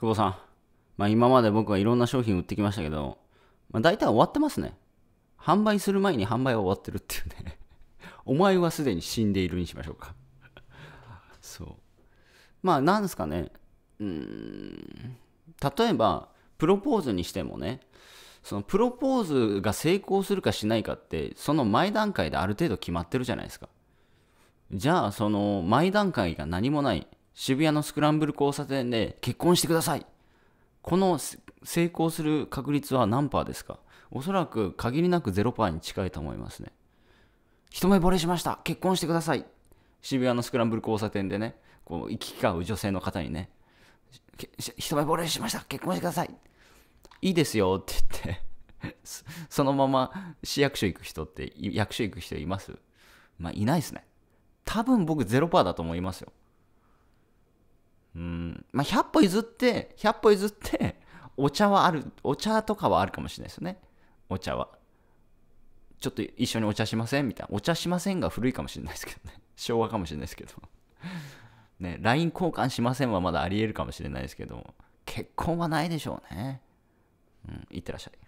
久保さん、まあ、今まで僕はいろんな商品売ってきましたけど、まあ、大体終わってますね。販売する前に販売は終わってるっていうね お前はすでに死んでいるにしましょうか そう。まあ、なんですかね。うん。例えば、プロポーズにしてもね、そのプロポーズが成功するかしないかって、その前段階である程度決まってるじゃないですか。じゃあ、その前段階が何もない。渋谷のスクランブル交差点で結婚してくださいこの成功する確率は何パーですかおそらく限りなく0パーに近いと思いますね一目惚れしました結婚してください渋谷のスクランブル交差点でねこう行き交う女性の方にね一目惚れしました結婚してくださいいいですよって言ってそのまま市役所行く人って役所行く人いますまあいないですね多分僕0%だと思いますようん、まあ、100歩譲って、100歩譲って、お茶はある、お茶とかはあるかもしれないですよね。お茶は。ちょっと一緒にお茶しませんみたいな。お茶しませんが古いかもしれないですけどね。昭和かもしれないですけど。ね、LINE 交換しませんはまだあり得るかもしれないですけど、結婚はないでしょうね。うん、いってらっしゃい。